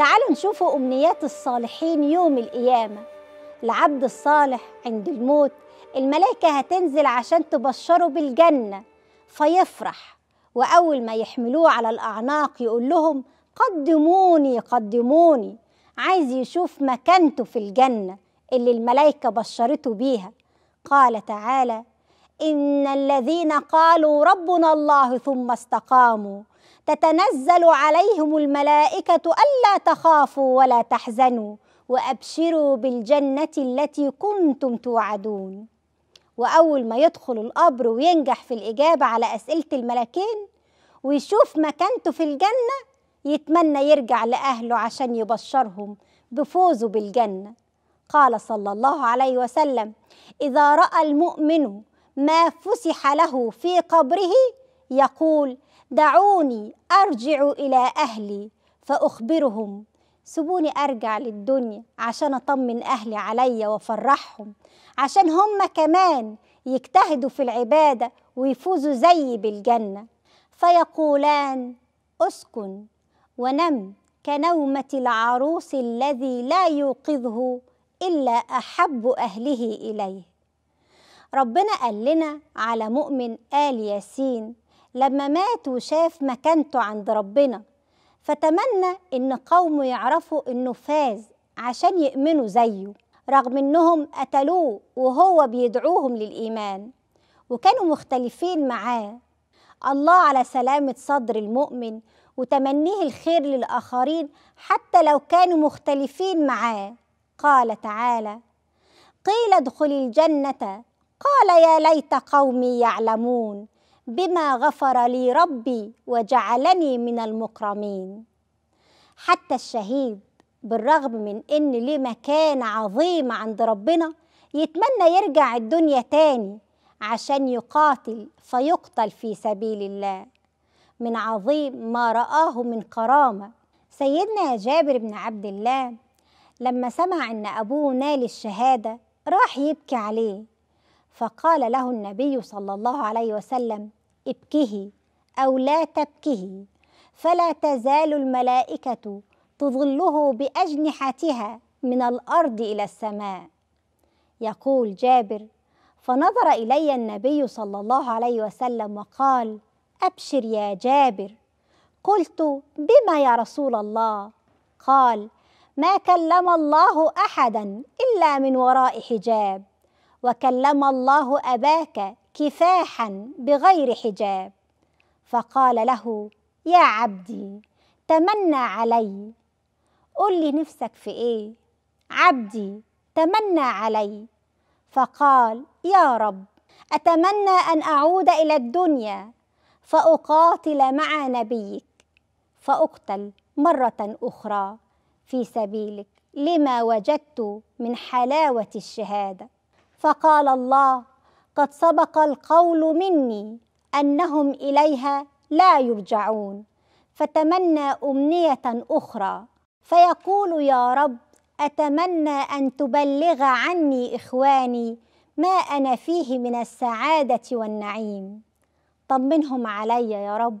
تعالوا نشوفوا أمنيات الصالحين يوم القيامة العبد الصالح عند الموت الملائكة هتنزل عشان تبشره بالجنة فيفرح وأول ما يحملوه على الأعناق يقول لهم قدموني قدموني عايز يشوف مكانته في الجنة اللي الملائكة بشرته بيها قال تعالى إن الذين قالوا ربنا الله ثم استقاموا تتنزل عليهم الملائكة ألا تخافوا ولا تحزنوا وأبشروا بالجنة التي كنتم توعدون وأول ما يدخل القبر وينجح في الإجابة على أسئلة الملكين ويشوف مكانته في الجنة يتمنى يرجع لأهله عشان يبشرهم بفوزه بالجنة قال صلى الله عليه وسلم إذا رأى المؤمن ما فسح له في قبره يقول دعوني أرجع إلى أهلي فأخبرهم سيبوني أرجع للدنيا عشان أطمن أهلي عليا وأفرحهم عشان هم كمان يجتهدوا في العبادة ويفوزوا زي بالجنة فيقولان اسكن ونم كنومة العروس الذي لا يوقظه إلا أحب أهله إليه ربنا قال لنا على مؤمن آل ياسين لما مات وشاف مكانته عند ربنا فتمنى ان قومه يعرفوا انه فاز عشان يؤمنوا زيه رغم انهم قتلوه وهو بيدعوهم للايمان وكانوا مختلفين معاه الله على سلامه صدر المؤمن وتمنيه الخير للاخرين حتى لو كانوا مختلفين معاه قال تعالى قيل ادخل الجنه قال يا ليت قومي يعلمون بما غفر لي ربي وجعلني من المكرمين حتى الشهيد بالرغم من ان ليه مكانه عظيمه عند ربنا يتمنى يرجع الدنيا تاني عشان يقاتل فيقتل في سبيل الله من عظيم ما رآه من كرامة سيدنا جابر بن عبد الله لما سمع أن أبوه نال الشهادة راح يبكي عليه فقال له النبي صلى الله عليه وسلم ابكه أو لا تبكه فلا تزال الملائكة تظله بأجنحتها من الأرض إلى السماء يقول جابر فنظر إلي النبي صلى الله عليه وسلم وقال أبشر يا جابر قلت بما يا رسول الله قال ما كلم الله أحدا إلا من وراء حجاب وكلم الله اباك كفاحا بغير حجاب فقال له يا عبدي تمنى علي قل لي نفسك في ايه عبدي تمنى علي فقال يا رب اتمنى ان اعود الى الدنيا فاقاتل مع نبيك فاقتل مره اخرى في سبيلك لما وجدت من حلاوه الشهاده فقال الله قد سبق القول مني انهم اليها لا يرجعون فتمنى امنيه اخرى فيقول يا رب اتمنى ان تبلغ عني اخواني ما انا فيه من السعاده والنعيم طمنهم عليا يا رب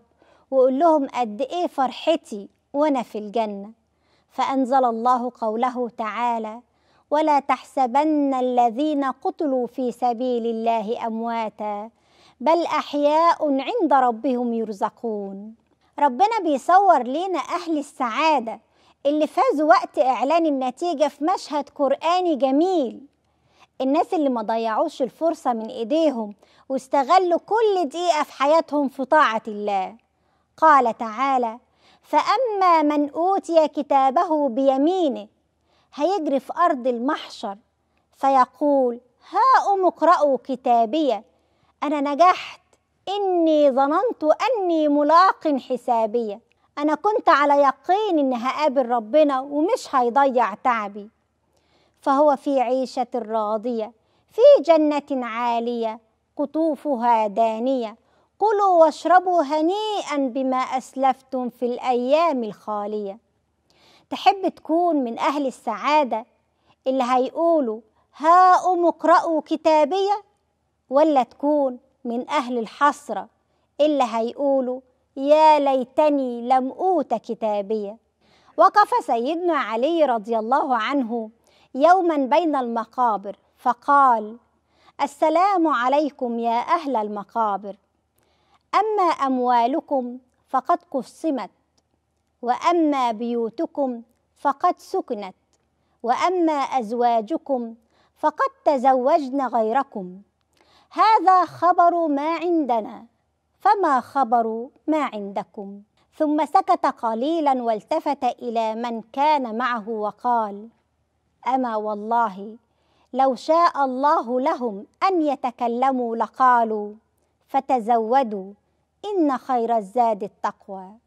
وقول لهم قد ايه فرحتي وانا في الجنه فانزل الله قوله تعالى ولا تحسبن الذين قتلوا في سبيل الله امواتا بل احياء عند ربهم يرزقون ربنا بيصور لينا اهل السعاده اللي فازوا وقت اعلان النتيجه في مشهد قراني جميل الناس اللي ما ضيعوش الفرصه من ايديهم واستغلوا كل دقيقه في حياتهم في طاعه الله قال تعالى فاما من اوتي كتابه بيمينه هيجري في أرض المحشر فيقول ها اقرأوا كتابية أنا نجحت إني ظننت أني ملاق حسابية أنا كنت على يقين إن هقابل ربنا ومش هيضيع تعبي فهو في عيشة راضية في جنة عالية قطوفها دانية كلوا واشربوا هنيئا بما أسلفتم في الأيام الخالية تحب تكون من أهل السعادة اللي هيقولوا هاؤم اقرأوا كتابية ولا تكون من أهل الحسرة اللي هيقولوا يا ليتني لم أوت كتابية وقف سيدنا علي رضي الله عنه يوما بين المقابر فقال السلام عليكم يا أهل المقابر أما أموالكم فقد قسمت واما بيوتكم فقد سكنت واما ازواجكم فقد تزوجن غيركم هذا خبر ما عندنا فما خبر ما عندكم ثم سكت قليلا والتفت الى من كان معه وقال اما والله لو شاء الله لهم ان يتكلموا لقالوا فتزودوا ان خير الزاد التقوى